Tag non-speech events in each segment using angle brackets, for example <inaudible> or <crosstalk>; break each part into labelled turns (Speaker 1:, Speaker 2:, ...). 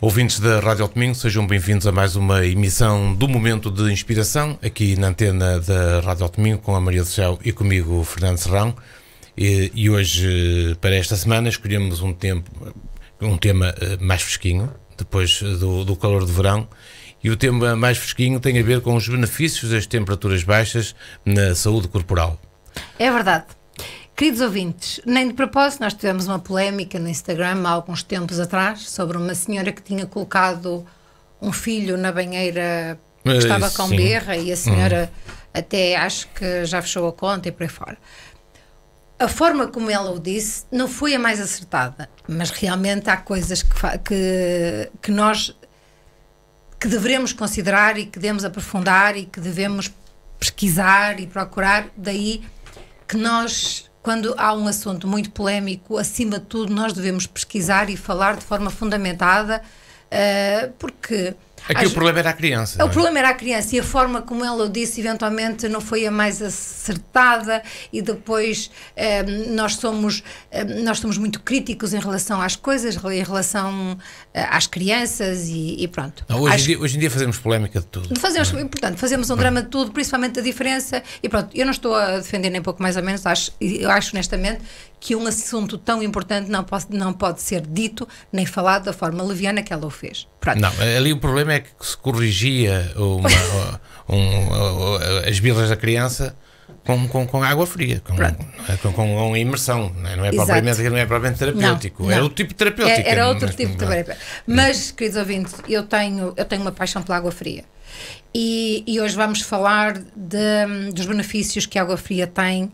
Speaker 1: Ouvintes da Rádio Altominho, sejam bem-vindos a mais uma emissão do Momento de Inspiração, aqui na antena da Rádio Altominho, com a Maria do Céu e comigo, Fernando Serrão. E, e, hoje, eh, para esta semana, escolhemos um, tempo, eh, um tema eh, mais fresquinho, depois do, do calor de verão, e o tema mais fresquinho tem a ver com os benefícios das temperaturas baixas na saúde corporal.
Speaker 2: É verdade. Queridos ouvintes, nem de propósito, nós tivemos uma polémica no Instagram há alguns tempos atrás sobre uma senhora que tinha colocado um filho na banheira que é, estava com sim. berra e a senhora hum. até acho que já fechou a conta e por aí fora. A forma como ela o disse não foi a mais acertada, mas realmente há coisas que, que, que nós que devemos considerar e que devemos aprofundar e que devemos pesquisar e procurar, daí que nós quando há um assunto muito polémico, acima de tudo, nós devemos pesquisar e falar de forma fundamentada, eh, porque Aqui é o problema
Speaker 1: era a criança. É, o é?
Speaker 2: problema era a criança e a forma como ela o disse, eventualmente, não foi a mais acertada. E depois eh, nós, somos, eh, nós somos muito críticos em relação às coisas, em relação eh, às crianças e, e pronto. Não, hoje, Acho... em dia,
Speaker 1: hoje, em dia, fazemos polémica de tudo.
Speaker 2: Fazemos, é? Portanto, fazemos um drama de tudo, principalmente da diferença. E pronto, eu não estou a defender nem pouco mais ou menos, acho, eu acho honestamente que um assunto tão importante não pode, não pode ser dito nem falado da forma leviana que ela o fez.
Speaker 1: Pronto. Não, ali o problema é é que se corrigia uma, <laughs> um, as birras da criança com, com, com, água fria, com, é? com, com imersão, não é, não é propriamente, não é propriamente terapêutico. Não, é tipo é, não. Era o tipo terapêutico. Era, era outro mas, tipo terapêutico.
Speaker 2: Mas, queridos ouvintes, eu tenho, eu tenho uma paixão pela água fria. E, e hoje vamos falar de, dos benefícios que a água fria tem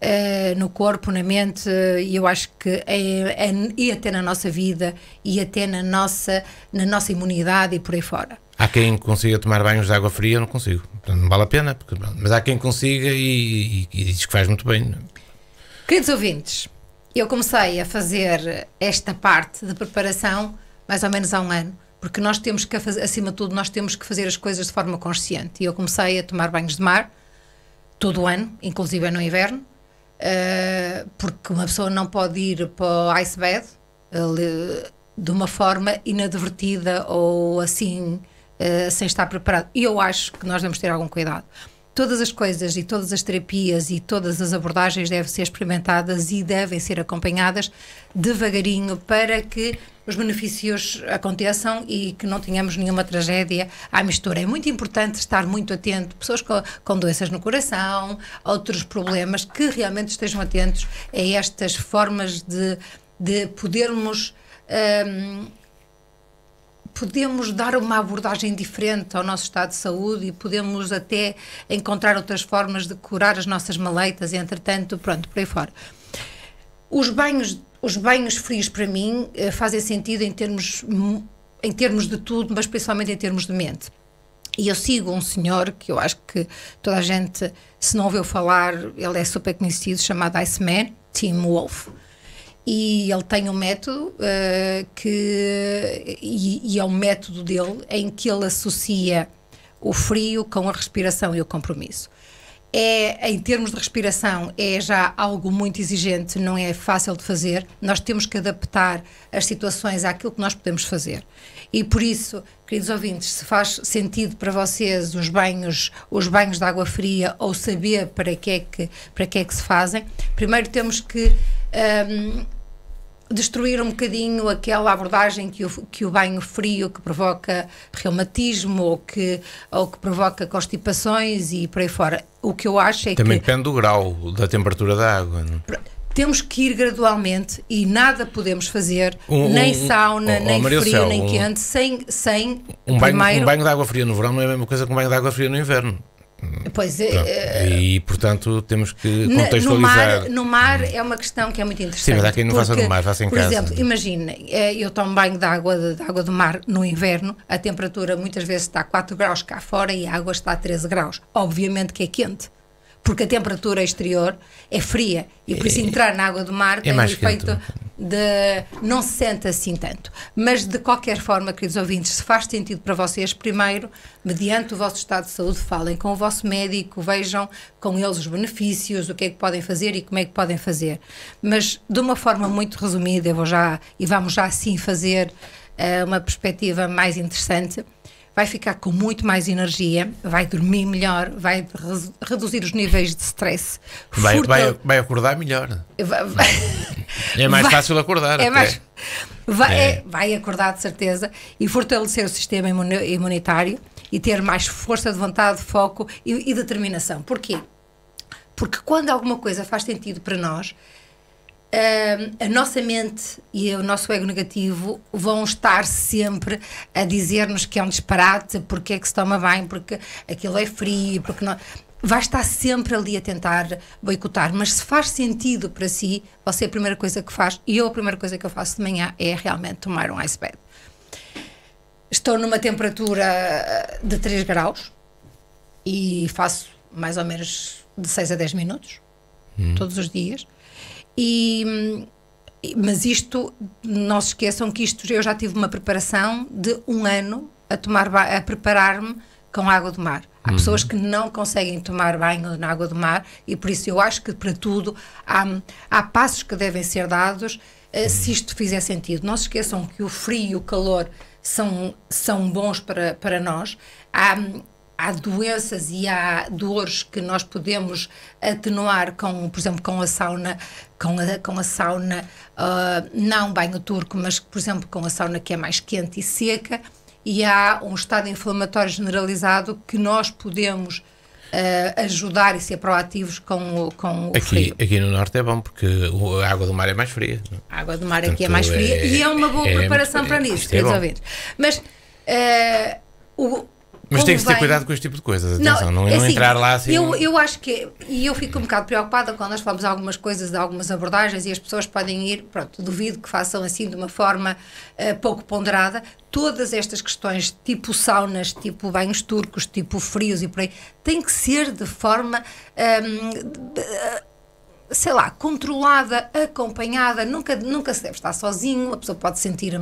Speaker 2: Uh, no corpo, na mente, e eu acho que é, é, e até na nossa vida e até na nossa, na nossa imunidade e por aí fora.
Speaker 1: Há quem consiga tomar banhos de água fria, eu não consigo, não vale a pena, porque, mas há quem consiga e, e, e, diz que faz muito bem. É?
Speaker 2: Queridos ouvintes, eu comecei a fazer esta parte de preparação mais ou menos há um ano porque nós temos que, acima de tudo, nós temos que fazer as coisas de forma consciente. E eu comecei a tomar banhos de mar todo o ano, inclusive no inverno, uh, porque uma pessoa não pode ir para o ice bed de uma forma inadvertida ou assim, uh, sem estar preparado. E eu acho que nós devemos ter algum cuidado todas as coisas e todas as terapias e todas as abordagens devem ser experimentadas e devem ser acompanhadas devagarinho para que os benefícios aconteçam e que não tenhamos nenhuma tragédia à mistura. É muito importante estar muito atento, pessoas com, com doenças no coração, outros problemas, que realmente estejam atentos a estas formas de, de podermos. Um, podemos dar uma abordagem diferente ao nosso estado de saúde e podemos até encontrar outras formas de curar as nossas maleitas, e, entretanto, pronto, por aí fora. Os banhos, os banhos frios, para mim, eh, fazem sentido em termos, em termos de tudo, mas principalmente em termos de mente. E eu sigo um senhor que eu acho que toda a gente, se não ouviu falar, ele é super conhecido, chamado Iceman, Tim Wolfe e ele tem um método uh, que e, e, é um método dele em que ele associa o frio com a respiração e o compromisso. É, em termos de respiração, é já algo muito exigente, não é fácil de fazer. Nós temos que adaptar as situações àquilo que nós podemos fazer. E por isso, queridos ouvintes, se faz sentido para vocês os banhos, os banhos de água fria ou saber para que é que, para que, é que se fazem, primeiro temos que. Um, destruir um bocadinho aquela abordagem que o, que o banho frio que provoca reumatismo ou que, ou que provoca constipações e por aí fora. O que eu acho é Também que...
Speaker 1: Também depende do grau, da temperatura da água. Não? É?
Speaker 2: Temos que ir gradualmente e nada podemos fazer, um, nem sauna, um, nem frio, Céu, nem quente, sem, sem um banho, Um banho
Speaker 1: de água fria no verão não é a mesma coisa que um banho de água fria no inverno.
Speaker 2: Pois é.
Speaker 1: e portanto temos que contextualizar. No mar,
Speaker 2: no mar é uma questão que é muito interessante. Sim, mas há quem não porque, faça no mar, faça em por casa. Por exemplo, imagina, eh, eu tomo banho de água, de água do mar no inverno, a temperatura muitas vezes está a 4 graus cá fora e a água está a 13 graus. Obviamente que é quente porque a temperatura exterior é fria e por isso é. entrar na água do mar é tem um efeito quente. É? de não se sente assim tanto. Mas de qualquer forma, queridos ouvintes, se faz sentido para vocês, primeiro, mediante o vosso estado de saúde, falem com o vosso médico, vejam com eles os benefícios, o que é que podem fazer e como é que podem fazer. Mas de uma forma muito resumida, eu vou já e vamos já assim fazer uh, uma perspectiva mais interessante vai ficar com muito mais energia, vai dormir melhor, vai re reduzir os níveis de stress. Vai, furta... vai,
Speaker 1: vai, acordar melhor. Vai, <laughs> é mais fácil acordar. É mais...
Speaker 2: vai, é. é. vai acordar de certeza e fortalecer o sistema imunitário e ter mais força de vontade, foco e, e determinação. Porquê? Porque quando alguma coisa faz sentido para nós, a nossa mente e o nosso ego negativo vão estar sempre a dizer-nos que é um disparate, porque é que se toma bem, porque aquilo é frio, porque não. Vai estar sempre ali a tentar boicotar, mas se faz sentido para si, você é a primeira coisa que faz, e eu a primeira coisa que eu faço de manhã é realmente tomar um ice Estou numa temperatura ah, de 3 graus e faço mais ou menos de 6 a 10 minutos hum. todos os dias e, mas isto, não se esqueçam que isto eu já tive uma preparação de um ano a, tomar a preparar-me com água do mar. Há uhum. pessoas que não conseguem tomar banho na água do mar e por isso eu acho que para tudo há, há passos que devem ser dados eh, uhum. se isto fizer sentido. Não se esqueçam que o frio e o calor são, são bons para, para nós. Há, há doenças e há dores que nós podemos atenuar com, por exemplo, com a sauna, com a, com a sauna, uh, não banho turco, mas, por exemplo, com a sauna que é mais quente e seca, e há um estado inflamatório generalizado que nós podemos uh, ajudar e ser proativos com o, com o aqui, frio.
Speaker 1: Aqui no Norte é bom porque a água do mar é mais fria.
Speaker 2: A água do mar aqui é mais fria é, e é uma boa é, preparação é- para nisso, é queridos ouvintes. Mas uh, o mas tem que ter cuidado
Speaker 1: com este tipo de coisas, atenção, não, é não, não assim, entrar lá assim. Eu, eu
Speaker 2: acho que, e eu fico um bocado preocupada quando nós falamos algumas coisas, algumas abordagens, e as pessoas podem ir, pronto, duvido que façam assim de uma forma uh, pouco ponderada. Todas estas questões, tipo saunas, tipo banhos turcos, tipo frios e por aí, têm que ser de forma. Um, ehm, sei lá, controlada, acompanhada, nunca, nunca se deve estar sozinho, a pessoa pode sentir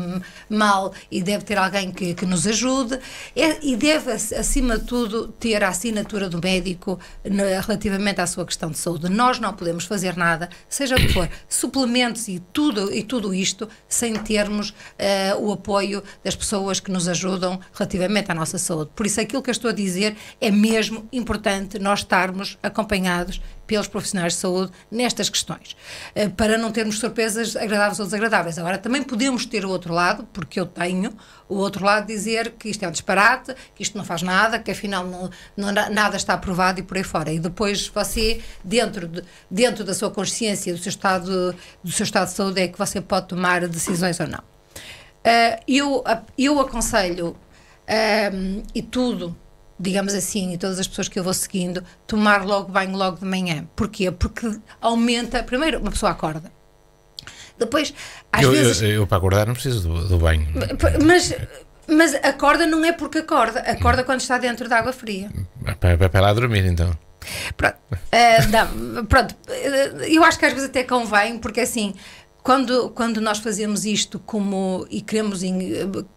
Speaker 2: mal e deve ter alguém que, que nos ajude é, e deve, acima de tudo, ter a assinatura do médico na, relativamente à sua questão de saúde. Nós não podemos fazer nada, seja o que for, suplementos e tudo, e tudo isto, sem termos uh, o apoio das pessoas que nos ajudam relativamente à nossa saúde. Por isso, aquilo que eu estou a dizer é mesmo importante nós estarmos acompanhados pelos profissionais de saúde nestas questões, eh, para não termos surpresas agradáveis ou desagradáveis. Agora, também podemos ter o outro lado, porque eu tenho o outro lado dizer que isto é um disparate, que isto não faz nada, que afinal não, não, nada está aprovado e por aí fora. E depois você, dentro, de, dentro da sua consciência, do seu, estado, do seu estado de saúde, é que você pode tomar decisões ou não. Eh, eu, eu aconselho, ehm, e tudo, digamos assim, e todas as pessoas que eu vou seguindo, tomar logo banho logo de manhã. Porquê? Porque aumenta, primeiro, uma pessoa acorda. Depois, às eu, vezes. Eu,
Speaker 1: eu, para acordar não preciso do, do banho.
Speaker 2: Mas. Mas acorda não é porque acorda, acorda quando está dentro da água fria.
Speaker 1: É para, é para lá dormir, então. Pronto,
Speaker 2: uh, não, pronto, eh, eu acho que às vezes até convém, porque assim, quando, quando nós fazemos isto como e queremos,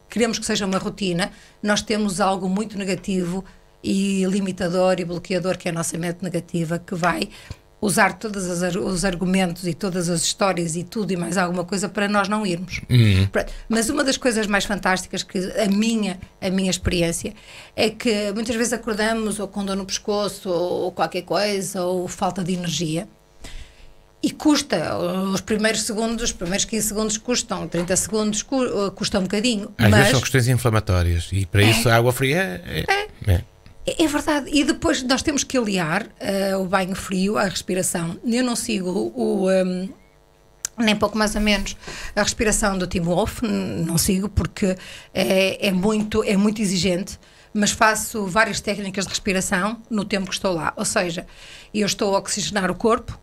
Speaker 2: queremos que seja uma rotina, nós temos algo muito negativo e limitador e bloqueador, que é a nossa mente negativa, que vai usar todos os argumentos e todas as histórias e tudo e mais alguma coisa para nós não irmos. Uhum. Mas uma das coisas mais fantásticas que a minha, a minha experiência é que muitas vezes acordamos ou com dor no pescoço ou qualquer coisa ou falta de energia e custa, os primeiros segundos, os primeiros 15 segundos custam, 30 segundos custam eh, custa um bocadinho. Às mas... vezes são
Speaker 1: questões inflamatórias e para é. isso a água fria é, é. é.
Speaker 2: é, é verdade, e depois nós temos que aliar uh, o banho frio à respiração. Eu não sigo o, um, ehm, nem pouco mais ou menos a respiração do Tim Wolf, não sigo porque é, é, muito, é muito exigente mas faço várias técnicas de respiração no tempo que estou lá. Ou seja, eu estou a oxigenar o corpo,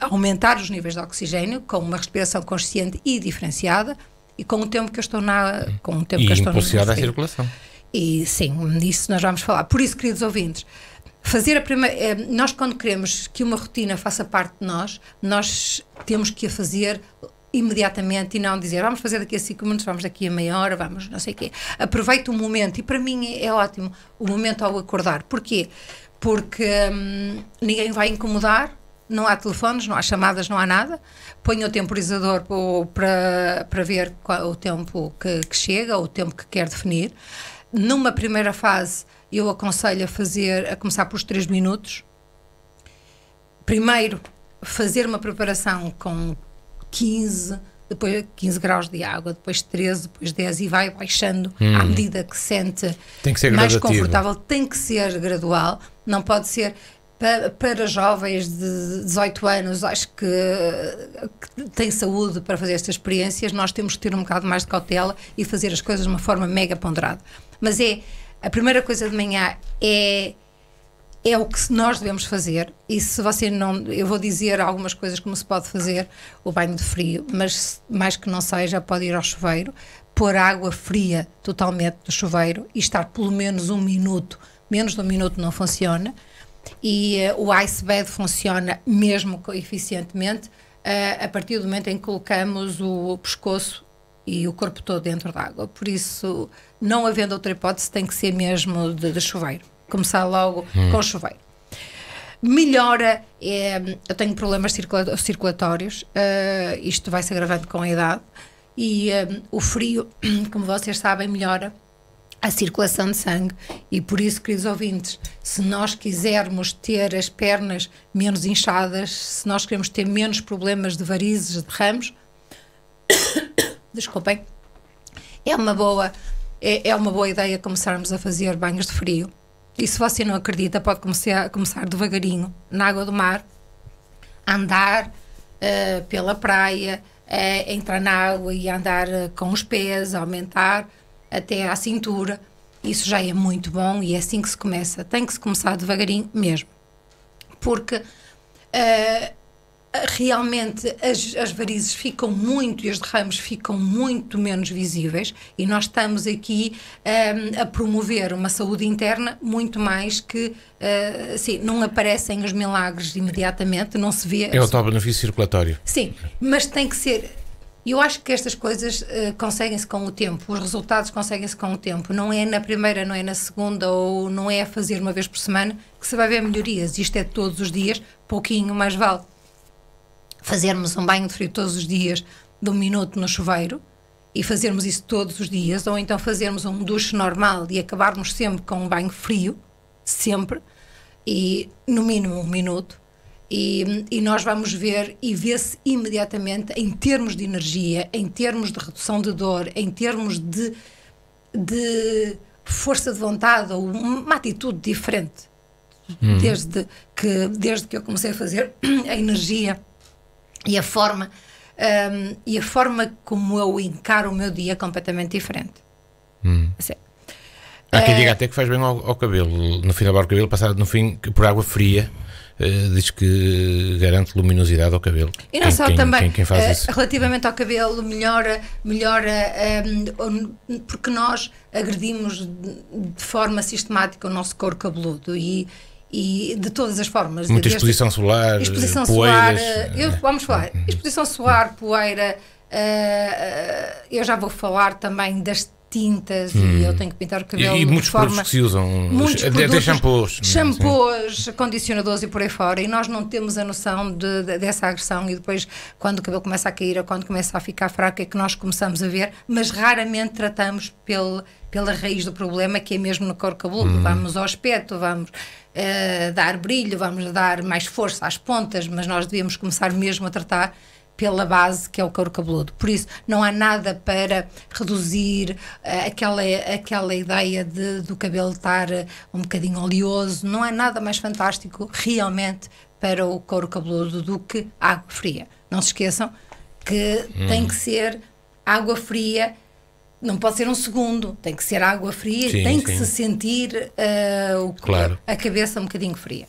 Speaker 2: aumentar os níveis de oxigênio com uma respiração consciente e diferenciada e com o tempo que eu estou na com o tempo e que eu estou impulsionar a circulação e sim nisso nós vamos falar por isso queridos ouvintes fazer a primeira eh, nós quando queremos que uma rotina faça parte de nós nós temos que a fazer imediatamente e não dizer vamos fazer daqui a 5 minutos, vamos daqui a meia hora, vamos não sei o quê. Aproveita o momento e para mim é, é ótimo o momento ao acordar. Porquê? Porque hum, ninguém vai incomodar, não há telefones, não há chamadas, não há nada. Ponho o temporizador para, para ver qual, o tempo que, que chega, o tempo que quer definir. Numa primeira fase, eu aconselho a fazer, a começar por os 3 minutos. Primeiro, fazer uma preparação com 15, depois 15 graus de água, depois 13, depois 10 e vai baixando hum. à medida que sente mais gradativo. confortável. Tem que ser gradual, não pode ser para, para jovens de 18 anos, acho que, que têm saúde para fazer estas experiências, nós temos que ter um bocado mais de cautela e fazer as coisas de uma forma mega ponderada. Mas é, a primeira coisa de manhã é é o que nós devemos fazer. E se você não. Eu vou dizer algumas coisas como se pode fazer o banho de frio, mas mais que não seja, pode ir ao chuveiro, pôr água fria totalmente do chuveiro e estar pelo menos um minuto. Menos de um minuto não funciona e uh, o IceBed funciona mesmo eficientemente uh, eh, a partir do momento em que colocamos o pescoço e o corpo todo dentro da água. Por isso, não havendo outra hipótese, tem que ser mesmo de, de chuveiro. Começar logo hum. com o chuveiro. Melhora, é, eu tenho problemas circula circulatórios, uh, isto vai se agravando com a idade, e um, o frio, <clears throat> como vocês sabem, melhora a circulação de sangue. E por isso, queridos ouvintes, se nós quisermos ter as pernas menos inchadas, se nós queremos ter menos problemas de varizes, de ramos, <coughs> desculpem, é uma boa é, é, uma boa ideia começarmos a fazer banhos de frio. E se você não acredita, pode começar, começar devagarinho na água do mar, andar uh, pela praia, uh, entrar na água e andar uh, com os pés, aumentar até à cintura. Isso já é muito bom e é assim que se começa. Tem que se começar devagarinho mesmo. Porque uh, realmente as, as varizes ficam muito e os derrames ficam muito menos visíveis e nós estamos aqui um, eh, a promover uma saúde interna muito mais que uh, assim, não aparecem os milagres imediatamente, não se vê. É o tal
Speaker 1: benefício circulatório.
Speaker 2: Sim, mas tem que ser e eu acho que estas coisas uh, conseguem-se com o tempo, os resultados conseguem-se com o tempo. Não é na primeira, não é na segunda ou não é a fazer uma vez por semana que se vai ver melhorias. Isto é todos os dias, pouquinho mais vale. Fazermos um banho de frio todos os dias de um minuto no chuveiro e fazermos isso todos os dias, ou então fazermos um duche normal e acabarmos sempre com um banho frio, sempre, e no mínimo um minuto, e, e, nós vamos ver e vê-se imediatamente em termos de energia, em termos de redução de dor, em termos de, de força de vontade ou uma atitude diferente. Hum. Desde, que, desde que eu comecei a fazer <clears throat> a energia e a forma um, e a forma como eu encaro o meu dia é completamente diferente. Hum. Assim,
Speaker 1: Há quem é... diga até que faz bem ao, ao cabelo, no fim lavar barco cabelo, passar no fim por água fria eh, diz que garante luminosidade ao cabelo.
Speaker 2: E não quem, só quem, também, quem, quem faz uh, relativamente ao cabelo, melhora, melhora um, ehm, porque nós agredimos de forma sistemática o nosso couro cabeludo e, e de todas as formas. Muita exposição solar, exposição eh, poeiras. Solar, eu, é. vamos falar, uhum. exposição solar, poeira. Uh, eu já vou falar também das tintas hum. e eu tenho que pintar o cabelo. E, e muitos forma, produtos que se usam, muitos até produtos, shampoos. É? Shampoos, condicionadores e por aí fora. E nós não temos a noção de, de, dessa agressão. E depois, quando o cabelo começa a cair ou quando começa a ficar fraco, é que nós começamos a ver, mas raramente tratamos pelo, pela raiz do problema, que é mesmo no couro cabeludo. Hum. Vamos ao aspecto, vamos. Uh, dar brilho, vamos dar mais força às pontas, mas nós devíamos começar mesmo a tratar pela base que é o couro cabeludo. Por isso, não há nada para reduzir uh, aquela, aquela ideia de, do cabelo estar eh, um bocadinho oleoso. Não há nada mais fantástico realmente para o couro cabeludo do que água fria. Não se esqueçam que hum. tem que ser água fria não pode ser um segundo, tem que ser água fria, sim, tem sim. que se sentir uh, o, claro. a cabeça um bocadinho fria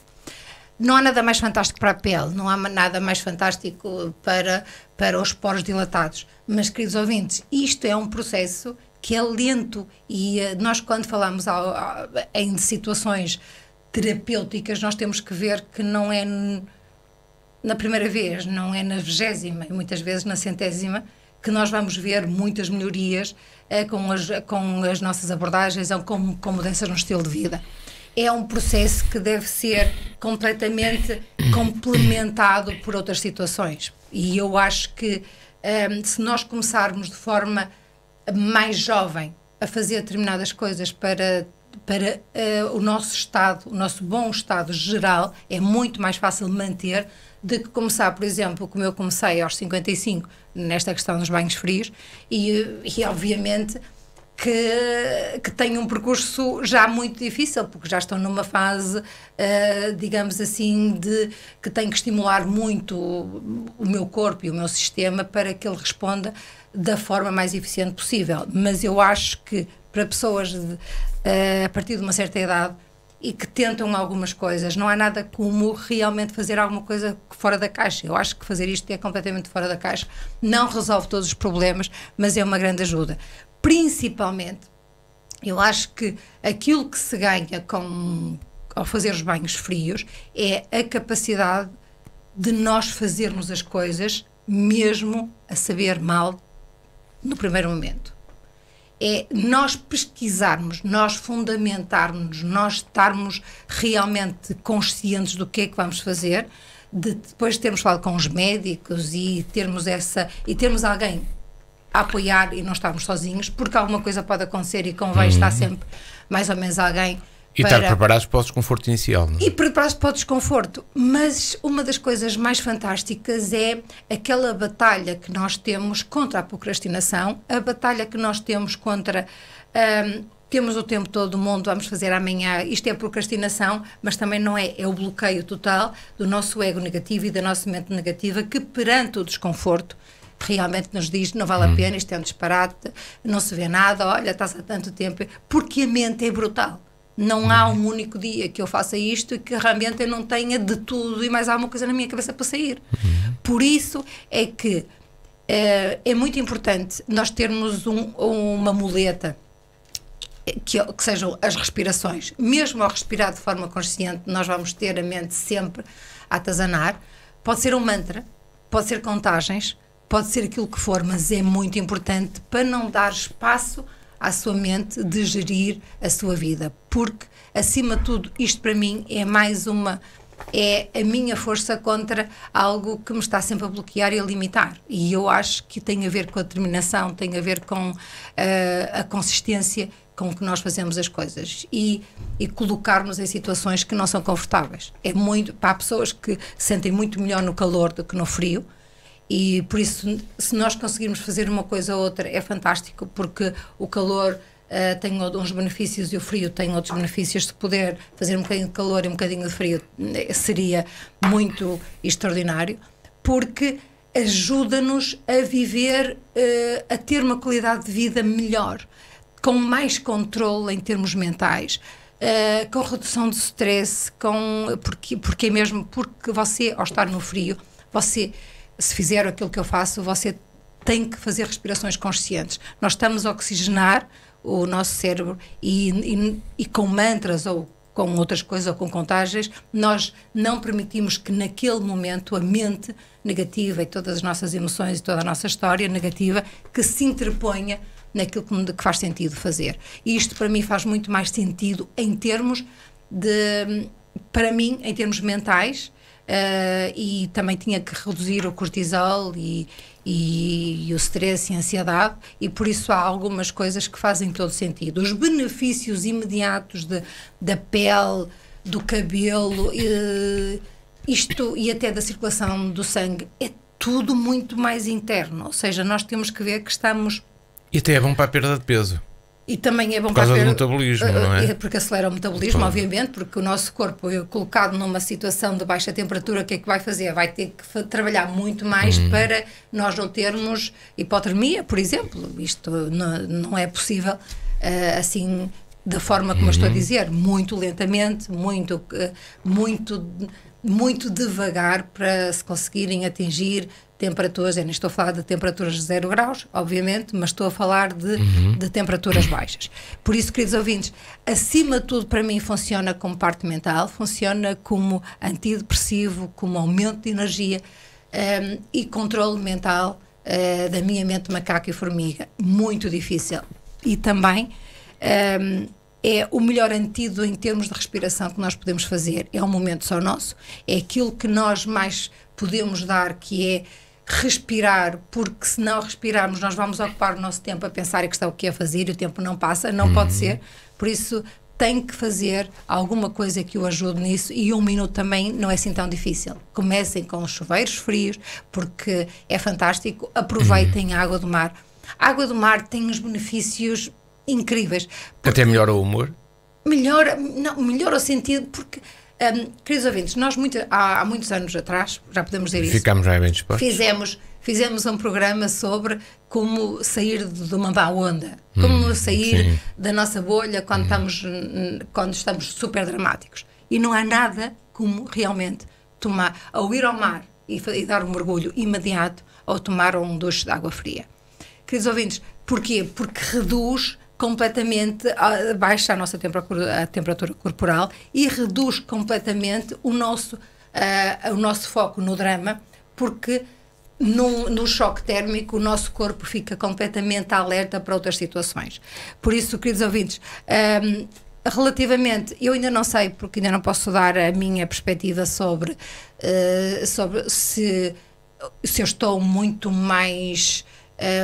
Speaker 2: não há nada mais fantástico para a pele, não há nada mais fantástico para, para os poros dilatados. Mas, queridos ouvintes, isto é um processo que é lento e eh, nós, quando falamos ao, ao, em situações terapêuticas, nós temos que ver que não é na primeira vez, não é na vigésima e muitas vezes na centésima que nós vamos ver muitas melhorias eh, com, as, com as nossas abordagens ou com, com mudanças no estilo de vida é um processo que deve ser completamente complementado por outras situações. E eu acho que um, se nós começarmos de forma mais jovem a fazer determinadas coisas para para uh, o nosso estado, o nosso bom estado geral, é muito mais fácil manter de que começar, por exemplo, como eu comecei aos 55 nesta questão dos banhos frios e, eh, e obviamente que, que têm um percurso já muito difícil, porque já estão numa fase, uh, digamos assim, de que têm que estimular muito o meu corpo e o meu sistema para que ele responda da forma mais eficiente possível. Mas eu acho que para pessoas de, uh, a partir de uma certa idade e que tentam algumas coisas, não há nada como realmente fazer alguma coisa fora da caixa. Eu acho que fazer isto é completamente fora da caixa, não resolve todos os problemas, mas é uma grande ajuda principalmente, eu acho que aquilo que se ganha com, ao fazer os banhos frios é a capacidade de nós fazermos as coisas mesmo a saber mal no primeiro momento. É nós pesquisarmos, nós fundamentarmos, nós estarmos realmente conscientes do que é que vamos fazer, de depois termos falado com os médicos e termos essa e termos alguém a apoiar e não estarmos sozinhos, porque alguma coisa pode acontecer e convém uhum. estar sempre mais ou menos alguém. E para... estar
Speaker 1: preparados para o desconforto inicial. Não?
Speaker 2: É? E preparados para o desconforto. Mas uma das coisas mais fantásticas é aquela batalha que nós temos contra a procrastinação, a batalha que nós temos contra. Hum, temos o tempo todo do mundo, vamos fazer amanhã. Isto é procrastinação, mas também não é. É o bloqueio total do nosso ego negativo e da nossa mente negativa que, perante o desconforto, realmente nos diz não vale a uhum. pena, isto é um disparate, não se vê nada, olha, estás há tanto tempo, porque a mente é brutal. Não há uhum. um único dia que eu faça isto e que realmente eu não tenha de tudo e mais alguma coisa na minha cabeça para sair. Uhum. Por isso é que é, é muito importante nós termos um, uma muleta que, que, sejam as respirações. Mesmo ao respirar de forma consciente, nós vamos ter a mente sempre a atazanar. Pode ser um mantra, pode ser contagens, pode ser aquilo que for, mas é muito importante para não dar espaço à sua mente de gerir a sua vida, porque acima de tudo isto para mim é mais uma é a minha força contra algo que me está sempre a bloquear e a limitar. E eu acho que tem a ver com a determinação, tem a ver com uh, a consistência com que nós fazemos as coisas e, e colocarmos em situações que não são confortáveis. É muito para pessoas que sentem muito melhor no calor do que no frio, e por isso, se nós conseguirmos fazer uma coisa ou outra, é fantástico, porque o calor uh, tem uns benefícios e o frio tem outros benefícios. Se puder fazer um bocadinho de calor e um bocadinho de frio, eh, seria muito extraordinário, porque ajuda-nos a viver, uh, a ter uma qualidade de vida melhor, com mais controle em termos mentais. Uh, com redução de stress, com, porque, porque é mesmo porque você, ao estar no frio, você se fizer aquilo que eu faço, você tem que fazer respirações conscientes. Nós estamos a oxigenar o nosso cérebro e, e, e com mantras ou com outras coisas ou com contagens, nós não permitimos que naquele momento a mente negativa e todas as nossas emoções e toda a nossa história negativa que se interponha naquilo que, faz sentido fazer. E isto para mim faz muito mais sentido em termos de, para mim, em termos mentais, Uh, e também tinha que reduzir o cortisol e, e, e, o stress e a ansiedade, e por isso há algumas coisas que fazem todo sentido. Os benefícios imediatos de, da pele, do cabelo, uh, isto e até da circulação do sangue é tudo muito mais interno, ou seja, nós temos que ver que estamos.
Speaker 1: E até é bom para a perda de peso.
Speaker 2: E também é bom Por causa para do metabolismo, uh, não é? Eh, é? Porque acelera o metabolismo, claro. obviamente, porque o nosso corpo é colocado numa situação de baixa temperatura, o que é que vai fazer? Vai ter que trabalhar muito mais hum. para nós não termos hipotermia, por exemplo. Isto não, não é possível uh, assim da forma como eu estou a uhum. dizer, muito lentamente, muito, muito, muito devagar para se conseguirem atingir temperaturas, eu nem estou a falar de temperaturas de zero graus, obviamente, mas estou a falar de, uhum. de temperaturas baixas. Por isso, queridos ouvintes, acima de tudo, para mim, funciona como parte mental, funciona como antidepressivo, como aumento de energia um, ehm, e controle mental uh, da minha mente macaco e formiga. Muito difícil. E também. Um, ehm, é o melhor antídoto em termos de respiração que nós podemos fazer. É um momento só nosso, é aquilo que nós mais podemos dar, que é respirar, porque se não respirarmos, nós vamos ocupar o nosso tempo a pensar e que está o que a é fazer e o tempo não passa, não uhum. pode ser. Por isso, tem que fazer alguma coisa que o ajude nisso e um minuto também não é assim tão difícil. Comecem com os chuveiros frios, porque é fantástico, aproveitem uhum. a água do mar. A água do mar tem uns benefícios incríveis.
Speaker 1: Até melhora o humor?
Speaker 2: Melhora, não, melhora o sentido, porque um, queridos ouvintes, nós muito, há, há, muitos anos atrás, já podemos dizer Ficamos isso. Ficámos realmente Fizemos, fizemos um programa sobre como sair de uma má onda, hum, como hum, sair sim. da nossa bolha quando, hum. estamos, quando estamos super dramáticos. E não há nada como realmente tomar, ao ir ao mar e, e dar um mergulho imediato, ou tomar um doce de água fria. Queridos ouvintes, porquê? Porque reduz completamente ah, baixa a nossa temperatura, a temperatura corporal e reduz completamente o nosso, uh, o nosso foco no drama, porque no, no, choque térmico, o nosso corpo fica completamente alerta para outras situações. Por isso, queridos ouvintes, um, ah, relativamente, eu ainda não sei, porque ainda não posso dar a minha perspectiva sobre, uh, sobre se, se eu estou muito mais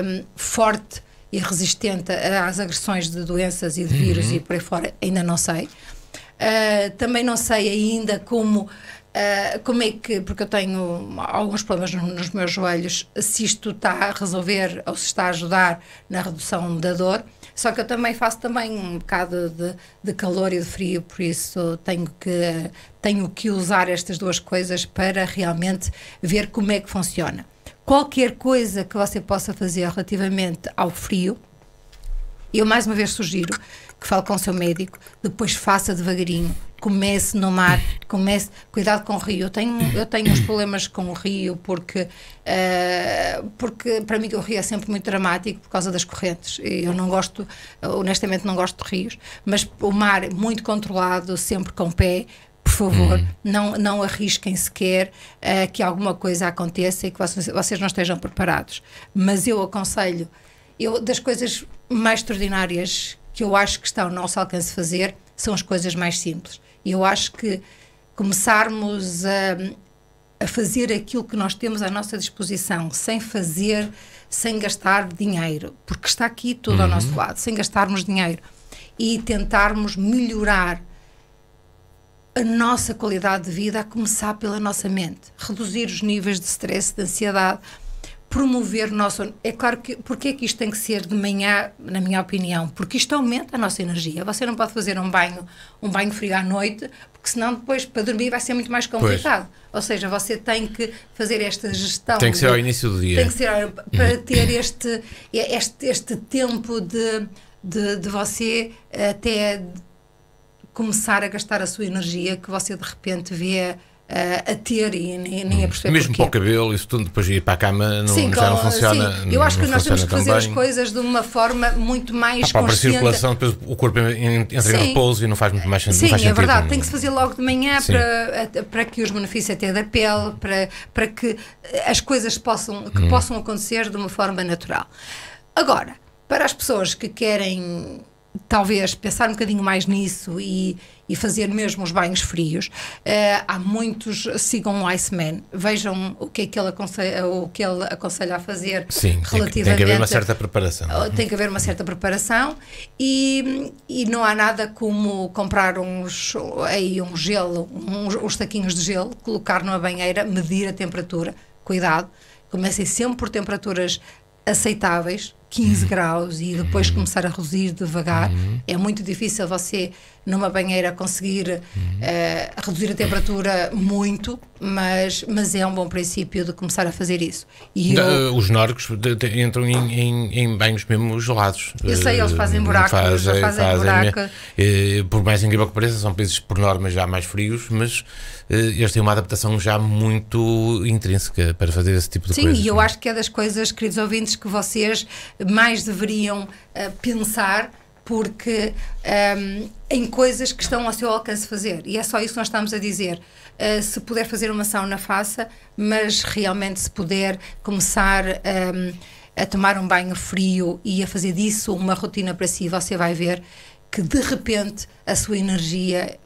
Speaker 2: um, forte e resistente às agressões de doenças e de vírus uhum. e por aí fora, ainda não sei. Uh, também não sei ainda como Uh, como é que, porque eu tenho alguns problemas nos meus joelhos, se isto está a resolver ou se está a ajudar na redução da dor, só que eu também faço também um bocado de, de calor e de frio, por isso tenho que, tenho que usar estas duas coisas para realmente ver como é que funciona qualquer coisa que você possa fazer relativamente ao frio, eu mais uma vez sugiro que fale com o seu médico, depois faça devagarinho, comece no mar, comece, cuidado com o rio. Eu tenho, eu tenho uns problemas com o rio porque, uh, porque para mim o rio é sempre muito dramático por causa das correntes. Eu não gosto, honestamente não gosto de rios, mas o mar muito controlado, sempre com pé, por favor, hum. não, não arrisquem sequer uh, que alguma coisa aconteça e que vocês, vocês não estejam preparados. Mas eu aconselho, eu, das coisas mais extraordinárias que eu acho que estão ao nosso alcance fazer, são as coisas mais simples. E eu acho que começarmos a, a fazer aquilo que nós temos à nossa disposição, sem fazer, sem gastar dinheiro, porque está aqui tudo uhum. ao nosso lado, sem gastarmos dinheiro e tentarmos melhorar a nossa qualidade de vida a começar pela nossa mente, reduzir os níveis de stress, de ansiedade, promover o nosso. É claro que. Porque é que isto tem que ser de manhã, na minha opinião? Porque isto aumenta a nossa energia. Você não pode fazer um banho, um banho frio à noite, porque senão depois para dormir vai ser muito mais complicado. Pois. Ou seja, você tem que fazer esta gestão. Tem que ser ao início do dia. Tem que ser para uhum. ter este, este, este tempo de, de, de você até começar a gastar a sua energia que você de repente vê a, eh, a ter e nem, nem a hum. perceber Mesmo porquê.
Speaker 1: para o cabelo, isso tudo depois ir para a cama não, sim, já não funciona. Sim. Eu acho que nós temos que fazer as
Speaker 2: coisas de uma forma muito mais ah, consciente. Para a circulação,
Speaker 1: depois o corpo entra sim. em repouso e não faz muito mais, sim, é sentido. Sim, é verdade. Tem que se
Speaker 2: fazer logo de manhã para, para que os benefícios até da pele, para, para que as coisas possam, que hum. possam acontecer de uma forma natural. Agora, para as pessoas que querem talvez pensar um bocadinho mais nisso e, e fazer mesmo os banhos frios. Uh, há muitos, sigam o Iceman, vejam o que é que ele aconselha, o que ele aconselha a fazer. Sim, relativamente, tem que haver uma certa preparação. Oh, tem que haver uma certa preparação e, e não há nada como comprar uns, aí um gelo, uns, uns taquinhos de gelo, colocar numa banheira, medir a temperatura, cuidado. Comecem sempre por temperaturas aceitáveis, 15 uhum. graus e depois uhum. começar a reduzir devagar. Uhum. É muito difícil você, numa banheira, conseguir uh, reduzir a temperatura muito, mas, mas é um bom princípio de começar a fazer isso. E da, eu,
Speaker 1: eh, os nórdicos entram em, em, em, banhos mesmo gelados. Eu sei, eles eh, fazem buracos, fazem, fazem, fazem buraco. por mais incrível que pareça, são países por norma já mais frios, mas eles têm uma adaptação já muito intrínseca para fazer esse tipo de Sim, coisas. Sim, e eu é?
Speaker 2: acho que é das coisas, queridos ouvintes, que vocês mais deveriam uh, pensar porque um, ehm, em coisas que estão ao seu alcance fazer. E é só isso que nós estamos a dizer. Uh, se puder fazer uma ação na faça, mas realmente se puder começar um, ehm, a tomar um banho frio e a fazer disso uma rotina para si, você vai ver que de repente a sua energia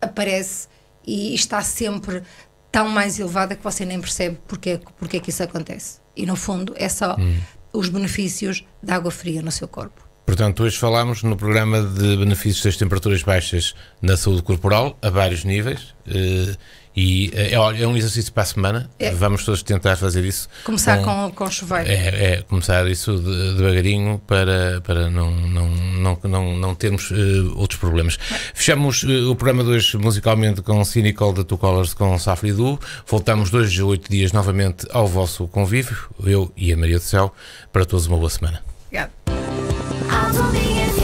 Speaker 2: aparece e está sempre tão mais elevada que você nem percebe porque, é porque é que isso acontece. E no fundo é só hum os benefícios da água fria no seu corpo.
Speaker 1: Portanto, hoje falámos no programa de benefícios das temperaturas baixas na saúde corporal, a vários níveis, eh, e eh, é, é um exercício para a semana. É. Vamos todos tentar fazer isso. Começar com, com,
Speaker 2: com chuveiro. É,
Speaker 1: é, começar isso de, devagarinho para, para não, não, não, não, não termos uh, outros problemas. É. Fechamos uh, o programa de hoje musicalmente com Cynical da Two Colors com Safri Du. Voltamos dois a oito dias novamente ao vosso convívio, eu e a Maria do Céu. Para todos, uma boa semana.
Speaker 2: Obrigado.